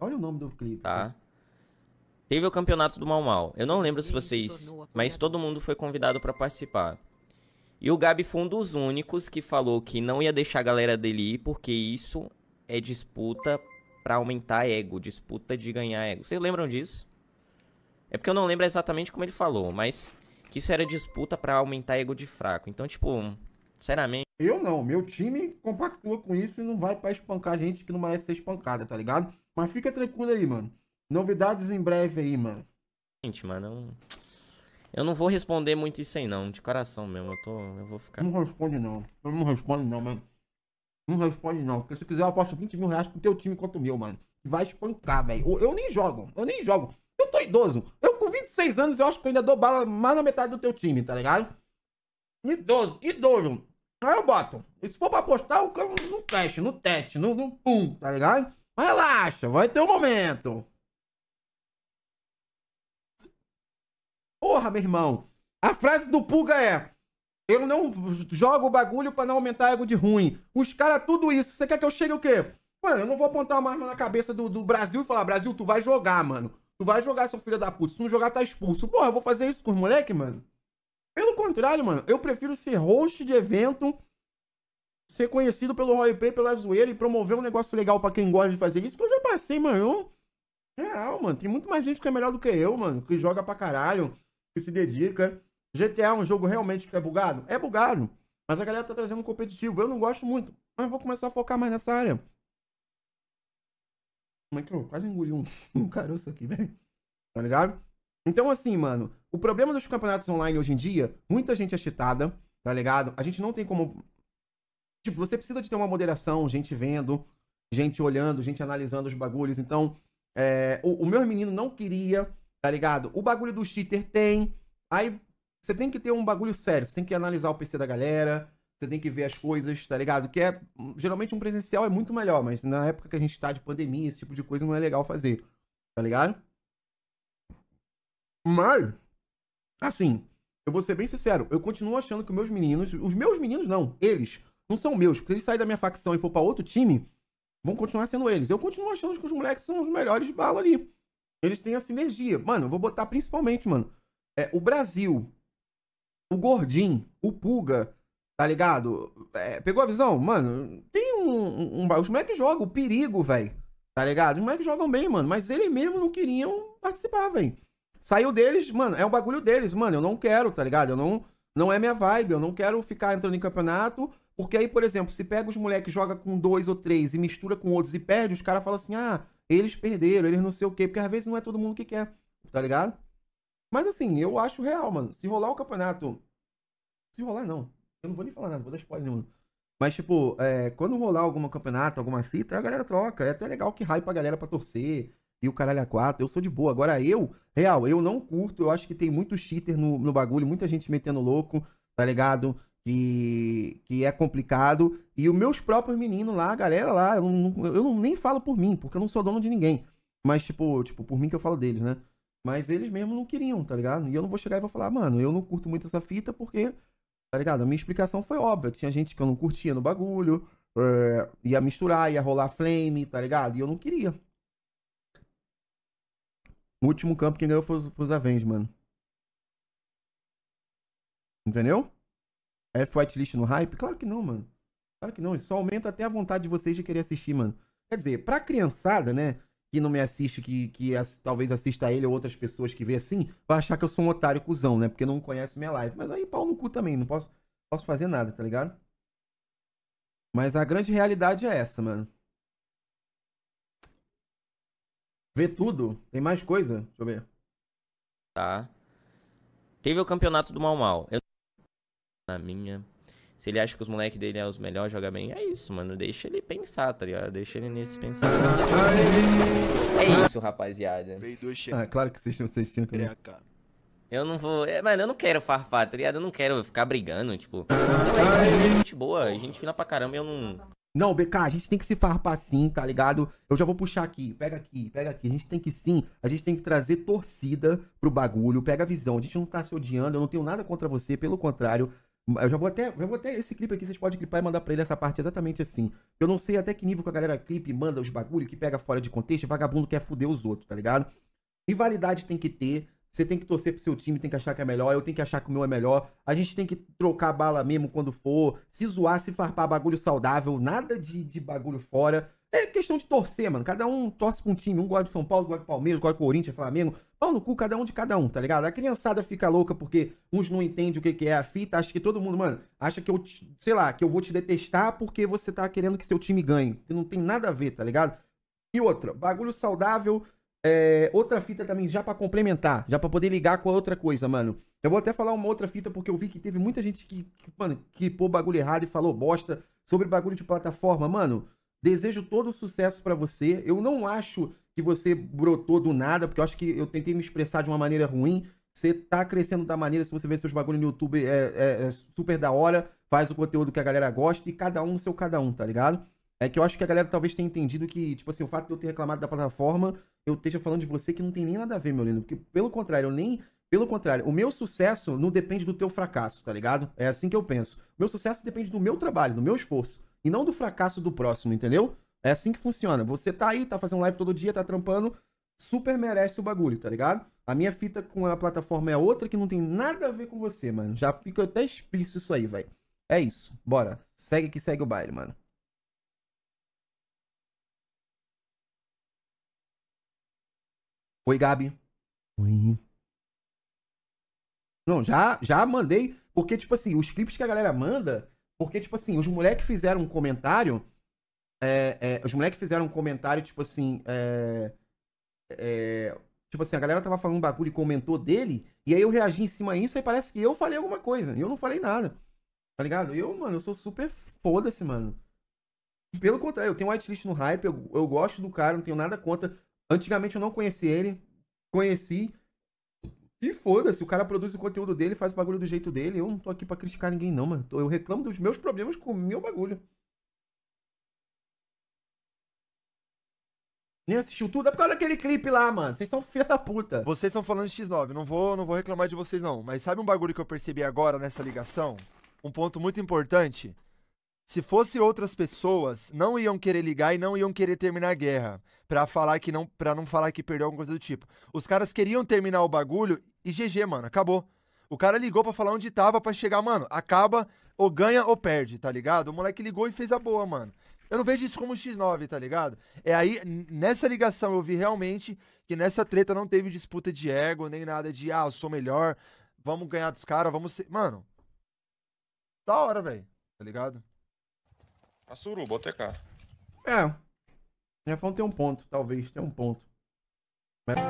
Olha o nome do clipe. Tá. Teve o campeonato do Mal Mal. Eu não lembro se vocês. Mas todo mundo foi convidado para participar. E o Gabi foi um dos únicos que falou que não ia deixar a galera dele ir, porque isso é disputa para aumentar ego, disputa de ganhar ego. Vocês lembram disso? É porque eu não lembro exatamente como ele falou, mas que isso era disputa para aumentar ego de fraco. Então, tipo, Sinceramente. Eu não. Meu time compactua com isso e não vai para espancar gente que não merece ser espancada, tá ligado? Mas fica tranquilo aí, mano. Novidades em breve aí, mano. Gente, mano, eu não vou responder muito isso aí, não. De coração mesmo. Eu, tô... eu vou ficar. Não responde, não. Eu não responde, não, mano. Não responde, não. Porque se quiser, eu aposto 20 mil reais pro teu time quanto o meu, mano. Vai espancar, velho. Eu, eu nem jogo. Eu nem jogo. Eu tô idoso. Eu com 26 anos, eu acho que eu ainda dou bala mais na metade do teu time, tá ligado? Idoso, idoso. Aí eu boto. E se for pra apostar, o cara não teste, no teste, no não pum, tá ligado? Mas relaxa, vai ter um momento. Porra, meu irmão. A frase do Puga é: Eu não jogo o bagulho para não aumentar ego de ruim. Os caras, tudo isso. Você quer que eu chegue o quê? Mano, eu não vou apontar uma arma na cabeça do, do Brasil e falar: Brasil, tu vai jogar, mano. Tu vai jogar, seu filho da puta. Se não jogar, tá expulso. Porra, eu vou fazer isso com os moleques, mano. Pelo contrário, mano, eu prefiro ser host de evento, ser conhecido pelo roleplay, pela zoeira e promover um negócio legal para quem gosta de fazer isso, eu já passei, mano. Eu... Real, mano, tem muito mais gente que é melhor do que eu, mano, que joga pra caralho, que se dedica. GTA é um jogo realmente que é bugado? É bugado, mas a galera tá trazendo competitivo. Eu não gosto muito, mas vou começar a focar mais nessa área. Como é que eu quase engoli um, um caroço aqui, velho? Tá ligado? Então, assim, mano, o problema dos campeonatos online hoje em dia, muita gente é cheatada, tá ligado? A gente não tem como. Tipo, você precisa de ter uma moderação, gente vendo, gente olhando, gente analisando os bagulhos. Então, é... o, o meu menino não queria, tá ligado? O bagulho do cheater tem. Aí você tem que ter um bagulho sério, você tem que analisar o PC da galera, você tem que ver as coisas, tá ligado? Que é. Geralmente um presencial é muito melhor, mas na época que a gente tá de pandemia, esse tipo de coisa não é legal fazer, tá ligado? Mas Assim, eu vou ser bem sincero, eu continuo achando que os meus meninos, os meus meninos não, eles, não são meus, porque se eles saírem da minha facção e for para outro time, vão continuar sendo eles. Eu continuo achando que os moleques são os melhores bala ali. Eles têm a sinergia. Mano, eu vou botar principalmente, mano, é, o Brasil, o Gordim, o Puga, tá ligado? É, pegou a visão? Mano, tem um, um, um Os moleques jogam, o perigo, velho. Tá ligado? Os moleques jogam bem, mano. Mas eles mesmo não queriam participar, velho. Saiu deles, mano, é um bagulho deles, mano, eu não quero, tá ligado? Eu não, não é minha vibe, eu não quero ficar entrando em campeonato, porque aí, por exemplo, se pega os moleques, joga com dois ou três e mistura com outros e perde, os caras falam assim, ah, eles perderam, eles não sei o quê, porque às vezes não é todo mundo que quer, tá ligado? Mas assim, eu acho real, mano, se rolar o campeonato, se rolar não, eu não vou nem falar nada, vou dar spoiler nenhum. Mas, tipo, é, quando rolar algum campeonato, alguma fita, a galera troca. É até legal que raio a galera pra torcer e o caralho a é quatro. Eu sou de boa. Agora eu, real, eu não curto. Eu acho que tem muito cheater no, no bagulho, muita gente metendo louco, tá ligado? Que, que é complicado. E os meus próprios meninos lá, a galera lá, eu, não, eu não, nem falo por mim, porque eu não sou dono de ninguém. Mas, tipo, tipo, por mim que eu falo deles, né? Mas eles mesmo não queriam, tá ligado? E eu não vou chegar e vou falar, mano, eu não curto muito essa fita porque, tá ligado? A minha explicação foi óbvia. Tinha gente que eu não curtia no bagulho, eh, ia misturar, ia rolar flame, tá ligado? E eu não queria. No último campo, quem ganhou foi, foi os Avenge, mano. Entendeu? É whitelist no hype? Claro que não, mano. Claro que não. Isso aumenta até a vontade de vocês de querer assistir, mano. Quer dizer, pra criançada, né? Que não me assiste, que, que as, talvez assista ele ou outras pessoas que vê assim, vai achar que eu sou um otário cuzão, né? Porque não conhece minha live. Mas aí pau no cu também, não posso, posso fazer nada, tá ligado? Mas a grande realidade é essa, mano. Vê tudo? Tem mais coisa? Deixa eu ver. Tá. Teve o campeonato do Mal Mal. Eu... Na minha. Se ele acha que os moleques dele é os melhores, joga bem. É isso, mano. Deixa ele pensar, tá ligado? Deixa ele nesse pensar. É isso, rapaziada. Ah, claro que vocês, tinham que. Eu não vou. É, mano, eu não quero farfar, tá ligado? Eu não quero ficar brigando, tipo. Gente boa, gente fina pra caramba, eu não. Não, BK, a gente tem que se farpar sim, tá ligado? Eu já vou puxar aqui, pega aqui, pega aqui. A gente tem que sim, a gente tem que trazer torcida pro bagulho, pega a visão. A gente não tá se odiando, eu não tenho nada contra você, pelo contrário. Eu já vou até, já vou até esse clipe aqui, vocês podem clipar e mandar pra ele essa parte exatamente assim. Eu não sei até que nível que a galera clipe manda os bagulho que pega fora de contexto, vagabundo quer fuder os outros, tá ligado? Rivalidade tem que ter, você tem que torcer pro seu time, tem que achar que é melhor, eu tenho que achar que o meu é melhor. A gente tem que trocar bala mesmo quando for, se zoar, se farpar bagulho saudável, nada de, de bagulho fora. É questão de torcer, mano. Cada um torce pra um time. Um gosta de São Paulo, gosta de Palmeiras, gosta de Corinthians, Flamengo. Pau no cu, cada um de cada um, tá ligado? A criançada fica louca porque uns não entendem o que, é a fita. Acha que todo mundo, mano, acha que eu, te, sei lá, que eu vou te detestar porque você tá querendo que seu time ganhe. Que não tem nada a ver, tá ligado? E outra, bagulho saudável é, outra fita também, já para complementar, já para poder ligar com a outra coisa, mano. Eu vou até falar uma outra fita, porque eu vi que teve muita gente que, que mano, que pô bagulho errado e falou bosta sobre bagulho de plataforma. Mano, desejo todo sucesso para você. Eu não acho que você brotou do nada, porque eu acho que eu tentei me expressar de uma maneira ruim. Você tá crescendo da maneira, se você vê seus bagulhos no YouTube, é, é, é super da hora. Faz o conteúdo que a galera gosta e cada um seu cada um, tá ligado? É que eu acho que a galera talvez tenha entendido que, tipo assim, o fato de eu ter reclamado da plataforma, eu esteja falando de você que não tem nem nada a ver, meu lindo. Porque, pelo contrário, eu nem. Pelo contrário, o meu sucesso não depende do teu fracasso, tá ligado? É assim que eu penso. O meu sucesso depende do meu trabalho, do meu esforço. E não do fracasso do próximo, entendeu? É assim que funciona. Você tá aí, tá fazendo live todo dia, tá trampando, super merece o bagulho, tá ligado? A minha fita com a plataforma é outra que não tem nada a ver com você, mano. Já fica até explícito isso aí, velho. É isso. Bora. Segue que segue o baile, mano. Oi, Gabi. Oi. Não, já, já mandei. Porque, tipo assim, os clipes que a galera manda. Porque, tipo assim, os moleques fizeram um comentário. É, é, os moleques fizeram um comentário, tipo assim. É, é, tipo assim, a galera tava falando um bagulho e comentou dele. E aí eu reagi em cima disso. Aí parece que eu falei alguma coisa. E eu não falei nada. Tá ligado? Eu, mano, eu sou super foda-se, mano. Pelo contrário, eu tenho whitelist no hype, eu, eu gosto do cara, não tenho nada contra. Antigamente eu não conheci ele, conheci. E foda-se, o cara produz o conteúdo dele, faz o bagulho do jeito dele. Eu não tô aqui pra criticar ninguém, não, mano. Eu reclamo dos meus problemas com o meu bagulho. Nem assistiu tudo. É por causa daquele clipe lá, mano. Vocês são filha da puta. Vocês estão falando de X9. Não vou, não vou reclamar de vocês, não. Mas sabe um bagulho que eu percebi agora nessa ligação? Um ponto muito importante. Se fosse outras pessoas, não iam querer ligar e não iam querer terminar a guerra, para falar que não, para não falar que perdeu alguma coisa do tipo. Os caras queriam terminar o bagulho e GG, mano, acabou. O cara ligou para falar onde tava para chegar, mano, acaba ou ganha ou perde, tá ligado? O moleque ligou e fez a boa, mano. Eu não vejo isso como X9, tá ligado? É aí, nessa ligação eu vi realmente que nessa treta não teve disputa de ego, nem nada de, ah, eu sou melhor, vamos ganhar dos caras, vamos ser. Mano, da hora, velho, tá ligado? A suruba, o TK. É. Já falando tem um ponto, talvez, tem um ponto. Mas...